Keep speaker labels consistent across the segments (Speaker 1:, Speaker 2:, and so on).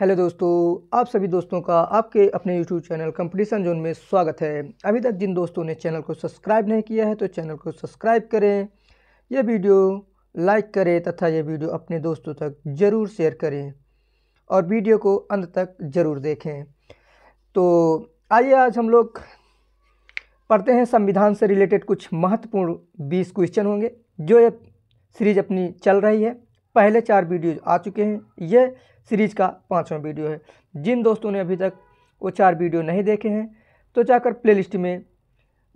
Speaker 1: hello दोस्तों आप सभी दोस्तों का आपके अपने यूट्यूब चैनल कंपटीशन जोन में स्वागत है अभी तक जिन दोस्तों ने चैनल को सब्सक्राइब नहीं किया है तो चैनल को सब्सक्राइब करें यह वीडियो लाइक करें तथा यह वीडियो अपने दोस्तों तक ज़रूर शेयर करें और वीडियो को अंत तक ज़रूर देखें तो आइए आज हम लोग पढ़ते हैं संविधान से रिलेटेड कुछ महत्वपूर्ण बीस क्वेश्चन होंगे जो ये सीरीज अपनी चल रही है पहले चार वीडियो आ चुके हैं ये सीरीज़ का पाँचवा वीडियो है जिन दोस्तों ने अभी तक वो चार वीडियो नहीं देखे हैं तो जाकर प्ले में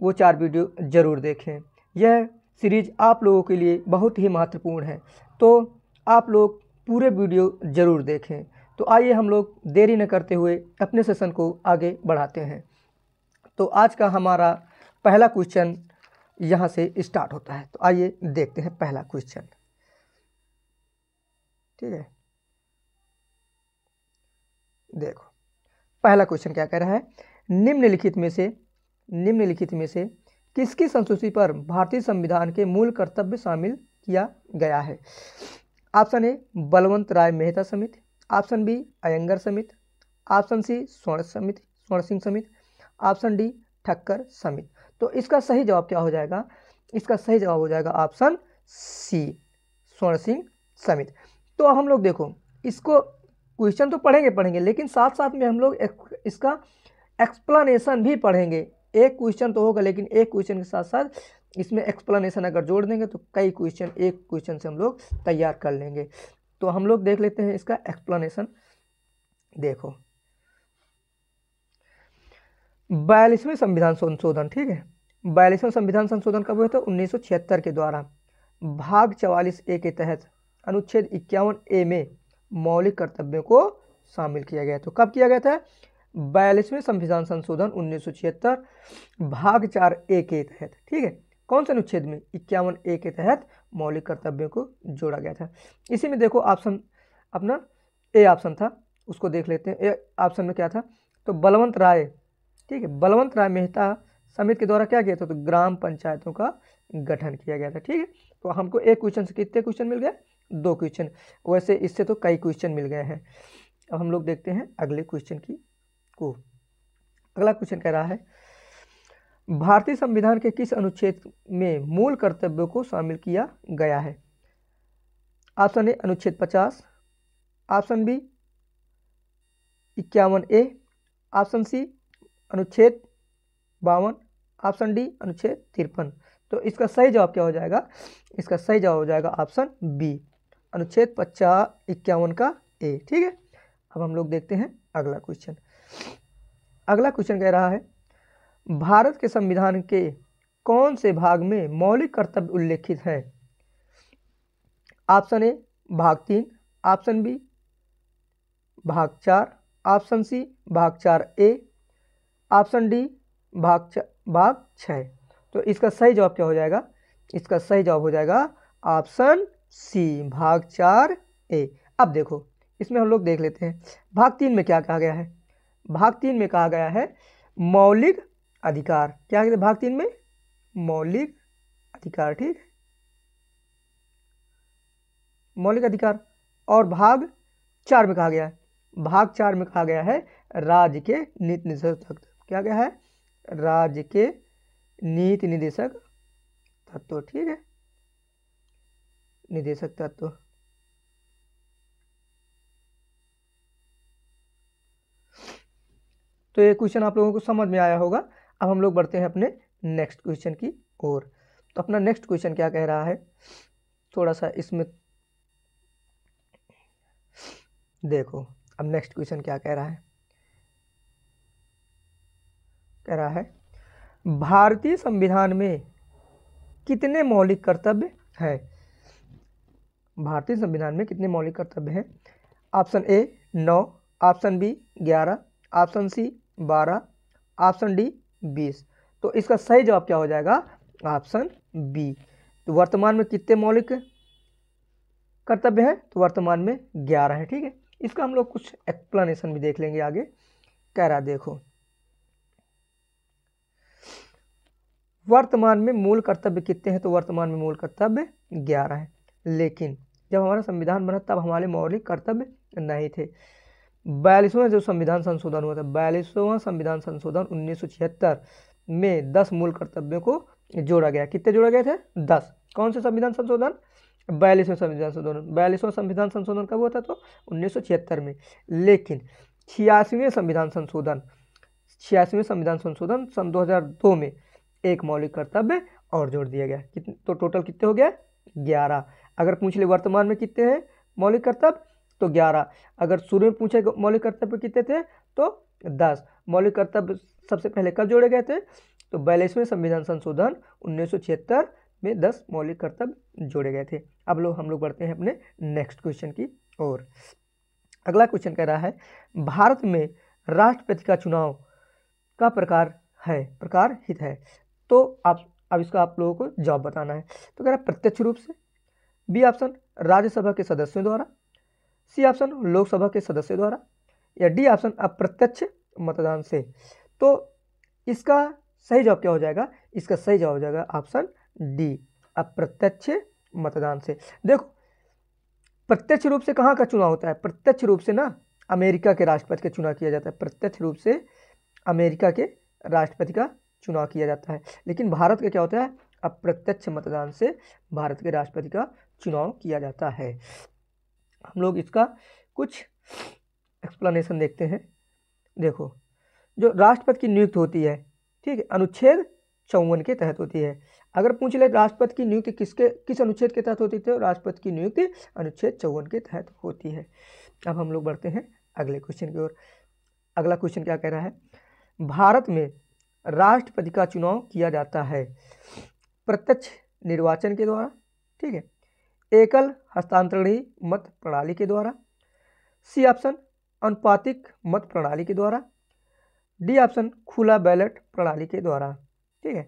Speaker 1: वो चार वीडियो ज़रूर देखें यह सीरीज़ आप लोगों के लिए बहुत ही महत्वपूर्ण है तो आप लोग पूरे वीडियो ज़रूर देखें तो आइए हम लोग देरी न करते हुए अपने सेशन को आगे बढ़ाते हैं तो आज का हमारा पहला क्वेश्चन यहाँ से स्टार्ट होता है तो आइए देखते हैं पहला क्वेश्चन ठीक है देखो पहला क्वेश्चन क्या कह रहा है निम्नलिखित में से निम्नलिखित में से किसकी संस्तुति पर भारतीय संविधान के मूल कर्तव्य शामिल किया गया है ऑप्शन ए बलवंत राय मेहता समिति ऑप्शन बी अयंगर समिति ऑप्शन सी स्वर्ण समिति स्वर्ण सिंह समिति ऑप्शन डी ठक्कर समिति तो इसका सही जवाब क्या हो जाएगा इसका सही जवाब हो जाएगा ऑप्शन सी स्वर्ण सिंह समिति तो हम लोग देखो इसको क्वेश्चन तो पढ़ेंगे पढ़ेंगे लेकिन साथ साथ में हम लोग इसका एक्सप्लानशन भी पढ़ेंगे एक क्वेश्चन तो होगा लेकिन एक क्वेश्चन के साथ साथ इसमें एक्सप्लेनेशन अगर जोड़ देंगे तो कई क्वेश्चन एक क्वेश्चन से हम लोग तैयार कर लेंगे तो हम लोग देख लेते हैं इसका एक्सप्लेनेशन देखो बयालीसवें संविधान संशोधन ठीक है बयालीसवें संविधान संशोधन कब हुआ था उन्नीस के द्वारा भाग चवालीस ए के तहत अनुच्छेद इक्यावन ए में मौलिक कर्तव्यों को शामिल किया गया तो कब किया गया था बयालीसवें संविधान संशोधन उन्नीस भाग चार ए के तहत ठीक है कौन से अनुच्छेद में इक्यावन ए के तहत मौलिक कर्तव्यों को जोड़ा गया था इसी में देखो ऑप्शन अपना ए ऑप्शन था उसको देख लेते हैं ए ऑप्शन में क्या था तो बलवंत राय ठीक है बलवंत राय मेहता समिति के द्वारा क्या किया था तो ग्राम पंचायतों का गठन किया गया था ठीक है तो हमको एक क्वेश्चन से कितने क्वेश्चन मिल गया दो क्वेश्चन वैसे इससे तो कई क्वेश्चन मिल गए हैं अब हम लोग देखते हैं अगले क्वेश्चन की को अगला क्वेश्चन कह रहा है भारतीय संविधान के किस अनुच्छेद में मूल कर्तव्यों को शामिल किया गया है ऑप्शन ए अनुच्छेद पचास ऑप्शन बी इक्यावन ए ऑप्शन सी अनुच्छेद बावन ऑप्शन डी अनुच्छेद तिरपन तो इसका सही जवाब क्या हो जाएगा इसका सही जवाब हो जाएगा ऑप्शन बी अनुच्छेद पचास इक्यावन का ए ठीक है अब हम लोग देखते हैं अगला क्वेश्चन अगला क्वेश्चन कह रहा है भारत के संविधान के कौन से भाग में मौलिक कर्तव्य उल्लेखित हैं ऑप्शन ए भाग तीन ऑप्शन बी भाग चार ऑप्शन सी भाग चार ए ऑप्शन डी भाग भाग छः तो इसका सही जवाब क्या हो जाएगा इसका सही जवाब हो जाएगा ऑप्शन सी भाग चार ए अब देखो इसमें हम लोग देख लेते हैं भाग तीन में क्या कहा गया है भाग तीन में कहा गया है मौलिक अधिकार क्या कहते हैं भाग तीन में मौलिक अधिकार ठीक मौलिक अधिकार और भाग चार में कहा गया है भाग चार में कहा गया है राज्य के नीति निदेशक तत्व क्या गया है राज्य के नीति निदेशक तत्व ठीक है नहीं दे सकता तो तो ये क्वेश्चन आप लोगों को समझ में आया होगा अब हम लोग बढ़ते हैं अपने नेक्स्ट क्वेश्चन की ओर तो अपना नेक्स्ट क्वेश्चन क्या कह रहा है थोड़ा सा इसमें देखो अब नेक्स्ट क्वेश्चन क्या कह रहा है कह रहा है भारतीय संविधान में कितने मौलिक कर्तव्य हैं भारतीय संविधान में कितने मौलिक कर्तव्य हैं ऑप्शन ए नौ ऑप्शन बी ग्यारह ऑप्शन सी बारह ऑप्शन डी बीस तो इसका सही जवाब क्या हो जाएगा ऑप्शन बी तो वर्तमान में कितने मौलिक कर्तव्य हैं तो वर्तमान में ग्यारह है ठीक है इसका हम लोग कुछ एक्सप्लेनेशन भी देख लेंगे आगे कह रहा देखो वर्तमान में मूल कर्तव्य कितने हैं तो वर्तमान में मूल कर्तव्य ग्यारह है लेकिन जब हमारा संविधान बना तब हमारे मौलिक कर्तव्य नहीं थे बयालीसवां जो संविधान संशोधन हुआ था बयालीसवां संविधान संशोधन उन्नीस में दस मूल कर्तव्यों को जोड़ा गया कितने जोड़ा गए थे दस कौन से संविधान संशोधन बयालीसवें संविधान संशोधन बयालीसवां संविधान संशोधन कब हुआ था तो उन्नीस में लेकिन छियासीवें संविधान संशोधन छियासीवें संविधान संशोधन सन 2002 में एक मौलिक कर्तव्य और जोड़ दिया गया कितने तो टोटल कितने हो गया ग्यारह अगर पूछ ले वर्तमान में कितने हैं मौलिक कर्तव्य तो ग्यारह अगर शुरू में पूछे मौलिक कर्तव्य कितने थे तो दस मौलिक कर्तव्य सबसे पहले कब जोड़े गए थे तो बयालीसवें संविधान संशोधन उन्नीस में दस मौलिक कर्तव्य जोड़े गए थे अब लोग हम लोग बढ़ते हैं अपने नेक्स्ट क्वेश्चन की ओर अगला क्वेश्चन कह रहा है भारत में राष्ट्रपति का चुनाव का प्रकार है प्रकार हित है तो आप अब इसका आप लोगों को जवाब बताना है तो कह रहा है प्रत्यक्ष रूप से बी ऑप्शन राज्यसभा के सदस्यों द्वारा सी ऑप्शन लोकसभा के सदस्यों द्वारा या डी ऑप्शन अप्रत्यक्ष मतदान से तो इसका सही जवाब क्या हो जाएगा इसका सही जवाब हो जाएगा ऑप्शन डी अप्रत्यक्ष मतदान से देखो प्रत्यक्ष रूप से कहाँ का चुनाव होता है प्रत्यक्ष रूप से ना अमेरिका के राष्ट्रपति का चुनाव किया जाता है प्रत्यक्ष रूप से अमेरिका के राष्ट्रपति का चुनाव किया जाता है लेकिन भारत का क्या होता है अप्रत्यक्ष मतदान से भारत के राष्ट्रपति का चुनाव किया जाता है हम लोग इसका कुछ एक्सप्लेनेशन देखते हैं देखो जो राष्ट्रपति की नियुक्त होती है ठीक है अनुच्छेद चौवन के तहत होती है अगर पूछ ले राष्ट्रपति की नियुक्ति किसके किस अनुच्छेद के तहत होती है तो राष्ट्रपति की नियुक्ति अनुच्छेद चौवन के तहत होती है अब हम लोग बढ़ते हैं अगले क्वेश्चन की ओर अगला क्वेश्चन क्या कह रहा है भारत में राष्ट्रपति का चुनाव किया जाता है प्रत्यक्ष निर्वाचन के द्वारा ठीक है एकल हस्तांतरण ही मत प्रणाली के द्वारा सी ऑप्शन अनुपातिक मत प्रणाली के द्वारा डी ऑप्शन खुला बैलेट प्रणाली के द्वारा ठीक है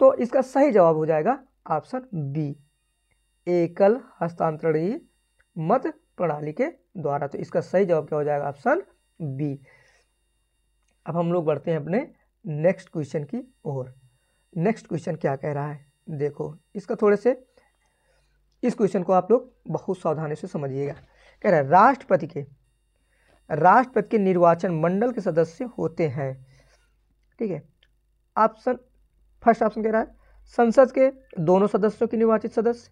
Speaker 1: तो इसका सही जवाब हो जाएगा ऑप्शन बी एकल हस्तांतरणीय मत प्रणाली के द्वारा तो इसका सही जवाब क्या हो जाएगा ऑप्शन बी अब हम लोग बढ़ते हैं अपने नेक्स्ट क्वेश्चन की ओर नेक्स्ट क्वेश्चन क्या कह रहा है देखो इसका थोड़े से इस क्वेश्चन को आप लोग बहुत सावधानी से समझिएगा कह रहे राष्ट्रपति के राष्ट्रपति के निर्वाचन मंडल के सदस्य होते हैं ठीक है ऑप्शन फर्स्ट ऑप्शन कह रहा है संसद के दोनों सदस्यों के निर्वाचित सदस्य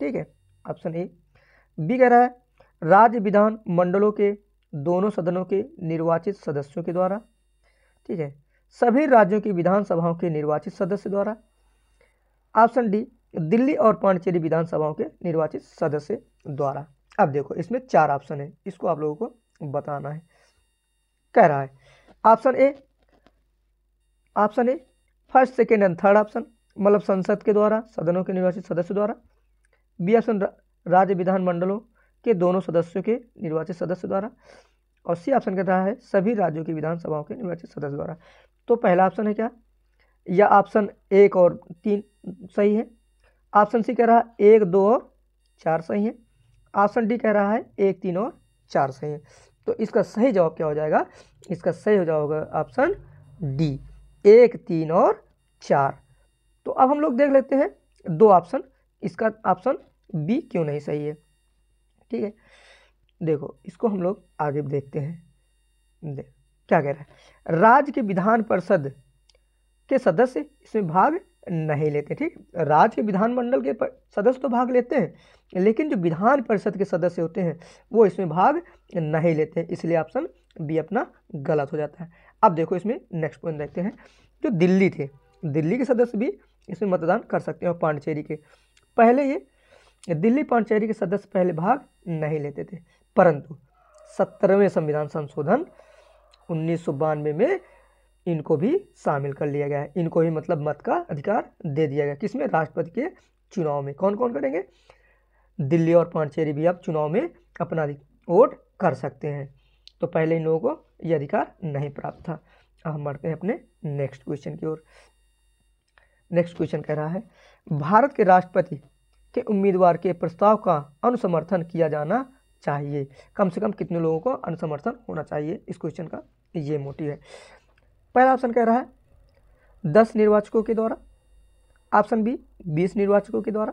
Speaker 1: ठीक है ऑप्शन ए बी कह रहा है राज्य विधान मंडलों के दोनों सदनों के निर्वाचित सदस्यों के द्वारा ठीक है सभी राज्यों की विधानसभाओं के निर्वाचित सदस्य द्वारा ऑप्शन डी दिल्ली और पांडिचेरी विधानसभाओं के निर्वाचित सदस्य द्वारा अब देखो इसमें चार ऑप्शन है इसको आप लोगों को बताना है कह रहा है option A option A first second and third option मतलब संसद के द्वारा सदनों के निर्वाचित सदस्य द्वारा बी ऑप्शन राज्य विधानमंडलों के दोनों सदस्यों के निर्वाचित सदस्य द्वारा और सी ऑप्शन कह रहा है सभी राज्यों की विधानसभाओं के निर्वाचित सदस्य द्वारा तो पहला ऑप्शन है क्या या ऑप्शन एक और तीन सही है ऑप्शन सी कह रहा है एक दो और चार सही है ऑप्शन डी कह रहा है एक तीन और चार सही है तो इसका सही जवाब क्या हो जाएगा इसका सही हो जाएगा ऑप्शन डी एक तीन और चार तो अब हम लोग देख लेते हैं दो ऑप्शन इसका ऑप्शन बी क्यों नहीं सही है ठीक है देखो इसको हम लोग आगे देखते हैं देख क्या कह रहा है राज्य के विधान परिषद के सदस्य इसमें भाग नहीं लेते ठीक राज्य विधानमंडल के सदस्य तो भाग लेते हैं लेकिन जो विधान परिषद के सदस्य होते हैं वो इसमें भाग नहीं लेते हैं इसलिए ऑप्शन बी अपना गलत हो जाता है अब देखो इसमें नेक्स्ट पॉइंट देखते हैं जो दिल्ली थे दिल्ली के सदस्य भी इसमें मतदान कर सकते हैं और पांडिचेरी के पहले ये दिल्ली पांडिचेरी के सदस्य पहले भाग नहीं लेते थे परंतु सत्तरवें संविधान संशोधन उन्नीस में इनको भी शामिल कर लिया गया है इनको भी मतलब मत का अधिकार दे दिया गया किसमें राष्ट्रपति के चुनाव में कौन कौन करेंगे दिल्ली और पांडचेरी भी अब चुनाव में अपना वोट कर सकते हैं तो पहले इन लोगों को ये अधिकार नहीं प्राप्त था अब हम बढ़ते हैं अपने नेक्स्ट क्वेश्चन की ओर नेक्स्ट क्वेश्चन कह रहा है भारत के राष्ट्रपति के उम्मीदवार के प्रस्ताव का अनुसमर्थन किया जाना चाहिए कम से कम कितने लोगों को अनुसमर्थन होना चाहिए इस क्वेश्चन का ये मोटिव है पहला ऑप्शन कह रहा है दस निर्वाचकों के द्वारा ऑप्शन बी बीस निर्वाचकों के द्वारा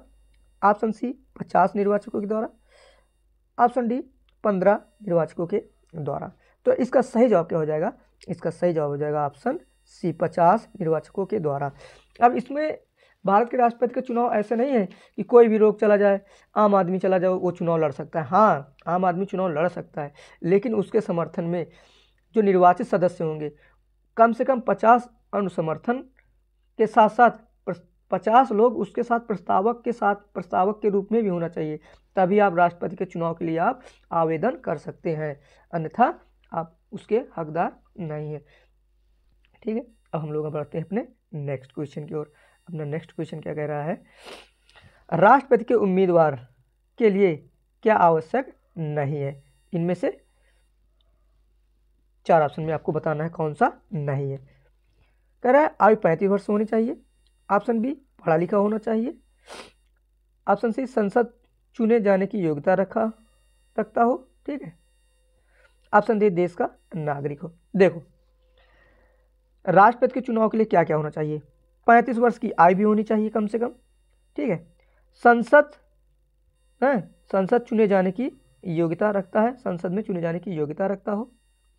Speaker 1: ऑप्शन सी पचास निर्वाचकों के द्वारा ऑप्शन डी पंद्रह निर्वाचकों के द्वारा तो इसका सही जवाब क्या हो जाएगा इसका सही जवाब हो जाएगा ऑप्शन सी पचास निर्वाचकों के द्वारा अब इसमें भारत के राष्ट्रपति के चुनाव ऐसे नहीं है कि कोई भी रोग चला जाए आम आदमी चला जाए वो चुनाव लड़ सकता है हाँ आम आदमी चुनाव लड़ सकता है लेकिन उसके समर्थन में जो निर्वाचित सदस्य होंगे कम से कम पचास अनुसमर्थन के साथ साथ पचास लोग उसके साथ प्रस्तावक के साथ प्रस्तावक के रूप में भी होना चाहिए तभी आप राष्ट्रपति के चुनाव के लिए आप आवेदन कर सकते हैं अन्यथा आप उसके हकदार नहीं हैं ठीक है अब हम लोग बढ़ते हैं अपने नेक्स्ट क्वेश्चन की ओर अपना नेक्स्ट क्वेश्चन क्या कह रहा है राष्ट्रपति के उम्मीदवार के लिए क्या आवश्यक नहीं है इनमें से चार ऑप्शन में आपको बताना है कौन सा नहीं है कह रहा है आयु पैंतीस वर्ष होनी चाहिए ऑप्शन बी पढ़ा लिखा होना चाहिए ऑप्शन सी संसद चुने जाने की योग्यता रखा रखता हो ठीक है ऑप्शन डी देश का नागरिक हो देखो राष्ट्रपति के चुनाव के लिए क्या क्या होना चाहिए पैंतीस वर्ष की आयु भी होनी चाहिए कम से कम ठीक है संसद है संसद चुने जाने की योग्यता रखता है संसद में चुने जाने की योग्यता रखता हो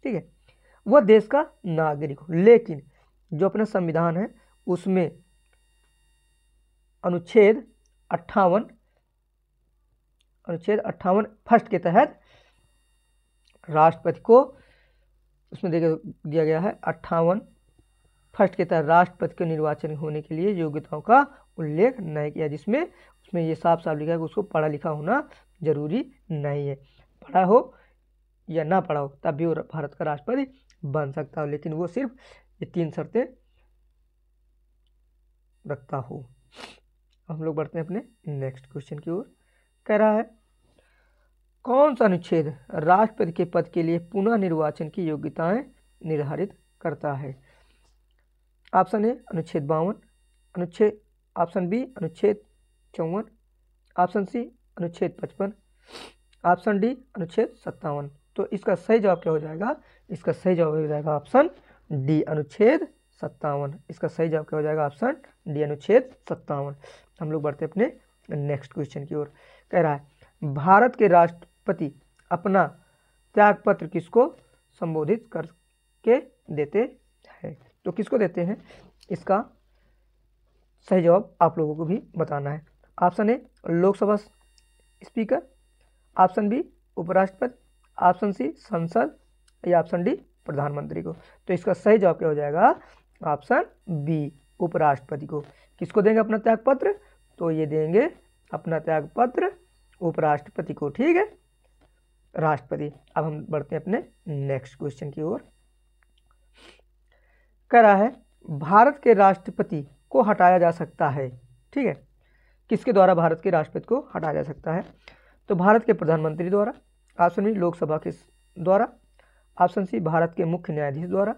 Speaker 1: ठीक है वह देश का नागरिक हो लेकिन जो अपना संविधान है उसमें अनुच्छेद अट्ठावन अनुच्छेद अट्ठावन फर्स्ट के तहत राष्ट्रपति को उसमें देखा दिया गया है अट्ठावन फर्स्ट के तहत राष्ट्रपति के निर्वाचन होने के लिए योग्यताओं का उल्लेख नहीं किया जिसमें उसमें ये साफ साफ लिखा है कि उसको पढ़ा लिखा होना जरूरी नहीं है पढ़ा हो या ना पढ़ा हो तब भी वो भारत का राष्ट्रपति बन सकता हो लेकिन वो सिर्फ ये तीन शर्तें रखता हो हम लोग बढ़ते हैं अपने नेक्स्ट क्वेश्चन की ओर कह रहा है कौन सा अनुच्छेद राष्ट्रपति के पद के लिए पुनः निर्वाचन की योग्यताएं निर्धारित करता है ऑप्शन ए अनुच्छेद बावन अनुच्छेद ऑप्शन बी अनुच्छेद चौवन ऑप्शन सी अनुच्छेद पचपन ऑप्शन डी अनुच्छेद सत्तावन तो इसका सही जवाब क्या हो जाएगा इसका सही जवाब हो जाएगा ऑप्शन डी अनुच्छेद सत्तावन इसका सही जवाब क्या हो जाएगा ऑप्शन डी अनुच्छेद सत्तावन हम लोग बढ़ते अपने नेक्स्ट क्वेश्चन की ओर कह रहा है भारत के राष्ट्रपति अपना त्यागपत्र किसको संबोधित करके देते हैं तो किसको देते हैं इसका सही जवाब आप लोगों को भी बताना है option A Lok Sabha speaker option B उपराष्ट्रपति ऑप्शन सी संसद या ऑप्शन डी प्रधानमंत्री को तो इसका सही जवाब क्या हो जाएगा ऑप्शन बी उपराष्ट्रपति को किसको देंगे अपना त्याग पत्र तो ये देंगे अपना त्याग पत्र उपराष्ट्रपति को ठीक है राष्ट्रपति अब हम बढ़ते हैं अपने नेक्स्ट क्वेश्चन की ओर कह रहा है भारत के राष्ट्रपति को हटाया जा सकता है ठीक है किसके द्वारा भारत के राष्ट्रपति को हटाया जा सकता है तो भारत के प्रधानमंत्री द्वारा ऑप्शन बी लोकसभा के द्वारा ऑप्शन सी भारत के मुख्य न्यायाधीश द्वारा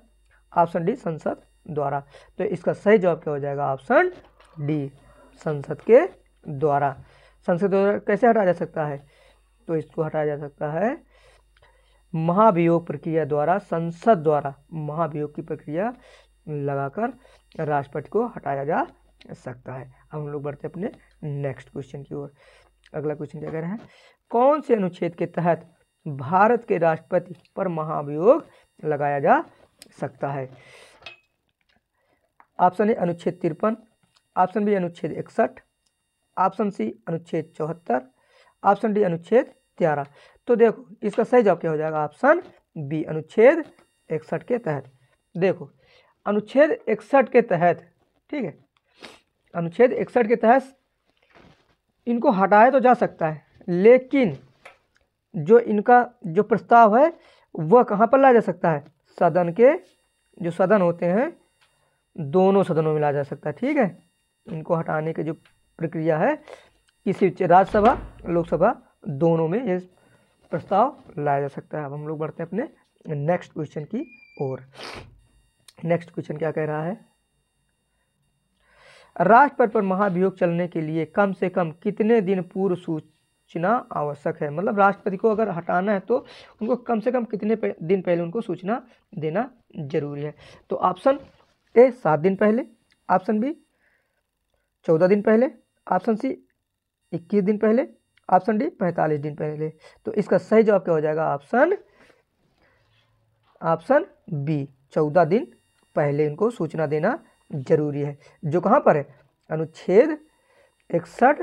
Speaker 1: ऑप्शन डी संसद द्वारा तो इसका सही जवाब क्या हो जाएगा ऑप्शन डी संसद के द्वारा संसद द्वारा कैसे हटाया जा सकता है तो इसको हटाया जा सकता है महाभियोग प्रक्रिया द्वारा संसद द्वारा महाभियोग की प्रक्रिया लगाकर राष्ट्रपति को हटाया जा सकता है अब हम लोग बढ़ते अपने नेक्स्ट क्वेश्चन की ओर अगला क्वेश्चन क्या कह रहे हैं कौन से अनुच्छेद के तहत भारत के राष्ट्रपति पर महाभियोग लगाया जा सकता है ऑप्शन ए अनुच्छेद तिरपन ऑप्शन बी अनुच्छेद इकसठ ऑप्शन सी अनुच्छेद चौहत्तर ऑप्शन डी अनुच्छेद तेरह तो देखो इसका सही जवाब क्या हो जाएगा ऑप्शन बी अनुच्छेद इकसठ के तहत देखो अनुच्छेद इकसठ के तहत ठीक है अनुच्छेद इकसठ के तहत इनको हटाया तो जा सकता है लेकिन जो इनका जो प्रस्ताव है वह कहाँ पर लाया जा सकता है सदन के जो सदन होते हैं दोनों सदनों में लाया जा सकता है ठीक है इनको हटाने की जो प्रक्रिया है किसी राज्यसभा लोकसभा दोनों में ये प्रस्ताव लाया जा सकता है अब हम लोग बढ़ते हैं अपने नेक्स्ट क्वेश्चन की ओर नेक्स्ट क्वेश्चन क्या कह रहा है राष्ट्रपति पर महाभियोग चलने के लिए कम से कम कितने दिन पूर्व सूच सूचना आवश्यक है मतलब राष्ट्रपति को अगर हटाना है तो उनको कम से कम कितने दिन पहले उनको सूचना देना जरूरी है तो ऑप्शन ए सात दिन पहले ऑप्शन बी चौदह दिन पहले ऑप्शन सी इक्कीस दिन पहले ऑप्शन डी पैंतालीस दिन पहले तो इसका सही जवाब क्या हो जाएगा ऑप्शन ऑप्शन बी चौदह दिन पहले इनको सूचना देना जरूरी है जो कहाँ पर है अनुच्छेद इकसठ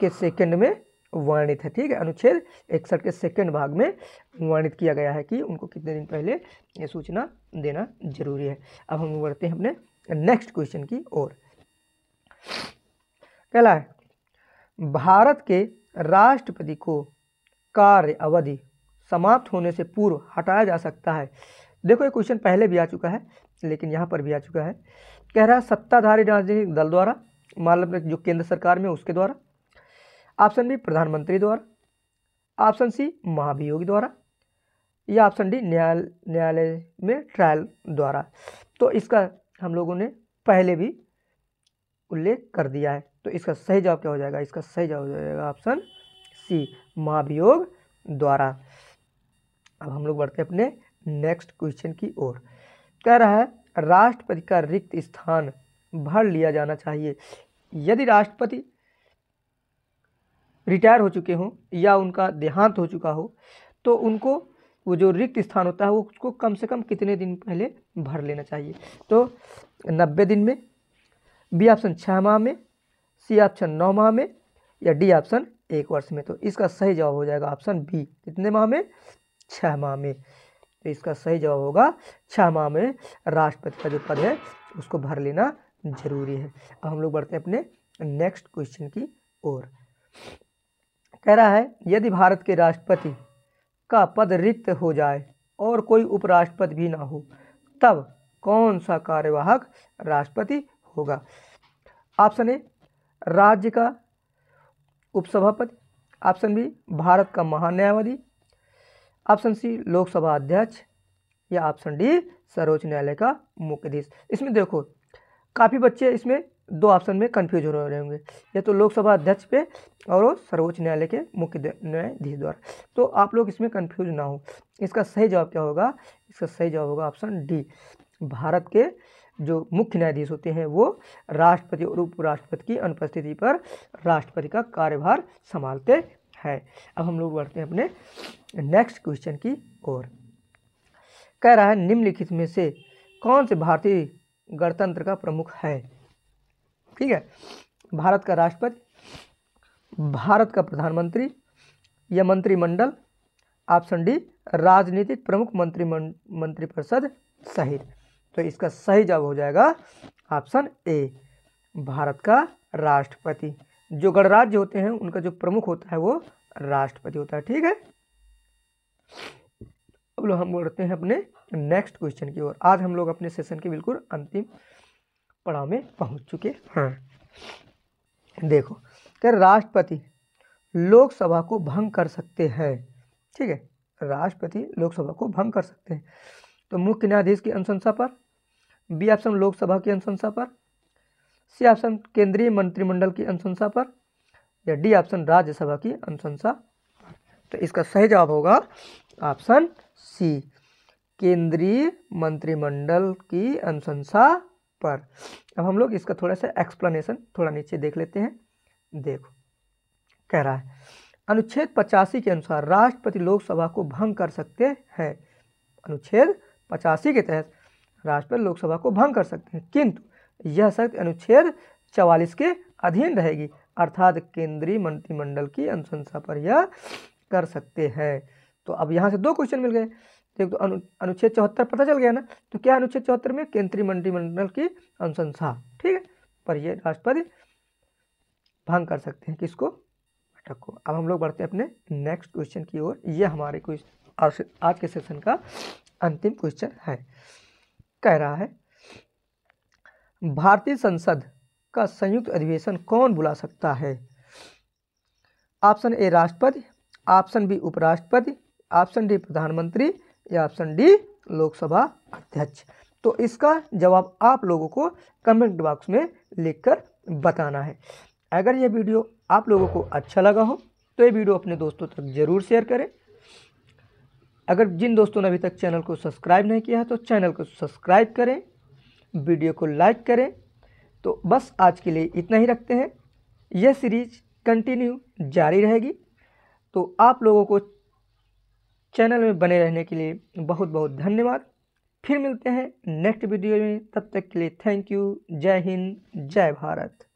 Speaker 1: के सेकंड में वर्णित है ठीक है अनुच्छेद इकसठ के सेकंड भाग में वर्णित किया गया है कि उनको कितने दिन पहले ये सूचना देना जरूरी है अब हम बढ़ते हैं अपने नेक्स्ट क्वेश्चन की ओर कहला है भारत के राष्ट्रपति को कार्य अवधि समाप्त होने से पूर्व हटाया जा सकता है देखो ये क्वेश्चन पहले भी आ चुका है लेकिन यहाँ पर भी आ चुका है कह रहा है सत्ताधारी राजनीतिक दल द्वारा मान लो जो केंद्र सरकार में उसके द्वारा ऑप्शन बी प्रधानमंत्री द्वारा ऑप्शन सी महाभियोग द्वारा या ऑप्शन डी न्यायालय न्यायालय में ट्रायल द्वारा तो इसका हम लोगों ने पहले भी उल्लेख कर दिया है तो इसका सही जवाब क्या हो जाएगा इसका सही जवाब हो जाएगा ऑप्शन सी महाभियोग द्वारा अब हम लोग बढ़ते हैं अपने नेक्स्ट क्वेश्चन की ओर कह रहा है राष्ट्रपति का रिक्त स्थान भर लिया जाना चाहिए यदि राष्ट्रपति रिटायर हो चुके हों या उनका देहांत हो चुका हो तो उनको वो जो रिक्त स्थान होता है वो उसको कम से कम कितने दिन पहले भर लेना चाहिए तो नब्बे दिन में बी ऑप्शन छः माह में सी ऑप्शन नौ माह में या डी ऑप्शन एक वर्ष में तो इसका सही जवाब हो जाएगा ऑप्शन बी कितने माह में छः माह में तो इसका सही जवाब होगा छः माह में राष्ट्रपति का जो पद है उसको भर लेना जरूरी है अब हम लोग बढ़ते हैं अपने नेक्स्ट क्वेश्चन की ओर कह रहा है यदि भारत के राष्ट्रपति का पद रिक्त हो जाए और कोई उपराष्ट्रपति भी ना हो तब कौन सा कार्यवाहक राष्ट्रपति होगा ऑप्शन ए राज्य का उपसभापति ऑप्शन बी भारत का महान्यायवादी ऑप्शन सी लोकसभा अध्यक्ष या ऑप्शन डी सर्वोच्च न्यायालय का मुख्याधीश इसमें देखो काफ़ी बच्चे इसमें दो ऑप्शन में कन्फ्यूज हो रहे होंगे या तो लोकसभा अध्यक्ष पे और सर्वोच्च न्यायालय के मुख्य न्यायाधीश द्वारा तो आप लोग इसमें कन्फ्यूज ना हो इसका सही जवाब क्या होगा इसका सही जवाब होगा ऑप्शन डी भारत के जो मुख्य न्यायाधीश होते हैं वो राष्ट्रपति और उपराष्ट्रपति की अनुपस्थिति पर राष्ट्रपति का कार्यभार संभालते हैं अब हम लोग बढ़ते हैं अपने नेक्स्ट क्वेश्चन की ओर कह रहा है निम्नलिखित में से कौन से भारतीय गणतंत्र का प्रमुख है ठीक है भारत का राष्ट्रपति भारत का प्रधानमंत्री या मंत्रिमंडल ऑप्शन डी राजनीतिक प्रमुख मंत्री मंत्रिपरिषद सहित तो इसका सही जवाब हो जाएगा ऑप्शन ए भारत का राष्ट्रपति जो गणराज्य होते हैं उनका जो प्रमुख होता है वो राष्ट्रपति होता है ठीक है अब लोग हम बढ़ते हैं अपने नेक्स्ट क्वेश्चन की ओर आज हम लोग अपने सेशन के बिल्कुल अंतिम पड़ाव में पहुंच चुके हैं देखो कर राष्ट्रपति लोकसभा को भंग कर सकते हैं ठीक है राष्ट्रपति लोकसभा को भंग कर सकते हैं तो मुख्य न्यायाधीश की अनुशंसा पर बी ऑप्शन लोकसभा की अनुशंसा पर सी ऑप्शन केंद्रीय मंत्रिमंडल की अनुशंसा पर या डी ऑप्शन राज्यसभा की अनुशंसा पर तो इसका सही जवाब होगा ऑप्शन सी केंद्रीय मंत्रिमंडल की अनुशंसा पर अब हम लोग इसका थोड़ा सा एक्सप्लेनेशन थोड़ा नीचे देख लेते हैं देखो कह रहा है अनुच्छेद पचासी के अनुसार राष्ट्रपति लोकसभा को भंग कर सकते हैं अनुच्छेद पचासी के तहत राष्ट्रपति लोकसभा को भंग कर सकते हैं किंतु यह शक्ति अनुच्छेद चवालीस के अधीन रहेगी अर्थात केंद्रीय मंत्रिमंडल की अनुशंसा पर यह कर सकते हैं तो अब यहाँ से दो क्वेश्चन मिल गए तो अनु अनुच्छेद चौहत्तर पता चल गया ना तो क्या अनुच्छेद चौहत्तर में केंद्रीय मंत्रिमंडल की अनुशंसा ठीक है पर ये राष्ट्रपति भंग कर सकते हैं किसको बैठक को अब हम लोग बढ़ते हैं अपने नेक्स्ट क्वेश्चन की ओर ये हमारे क्वेश्चन आज के सेशन का अंतिम क्वेश्चन है कह रहा है भारतीय संसद का संयुक्त अधिवेशन कौन बुला सकता है ऑप्शन ए राष्ट्रपति ऑप्शन बी उपराष्ट्रपति ऑप्शन डी प्रधानमंत्री या ऑप्शन डी लोकसभा अध्यक्ष तो इसका जवाब आप लोगों को कमेंट बॉक्स में लिखकर बताना है अगर यह वीडियो आप लोगों को अच्छा लगा हो तो ये वीडियो अपने दोस्तों तक ज़रूर शेयर करें अगर जिन दोस्तों ने अभी तक चैनल को सब्सक्राइब नहीं किया है तो चैनल को सब्सक्राइब करें वीडियो को लाइक करें तो बस आज के लिए इतना ही रखते हैं यह सीरीज कंटिन्यू जारी रहेगी तो आप लोगों को चैनल में बने रहने के लिए बहुत बहुत धन्यवाद फिर मिलते हैं नेक्स्ट वीडियो में तब तक के लिए थैंक यू जय हिंद जय भारत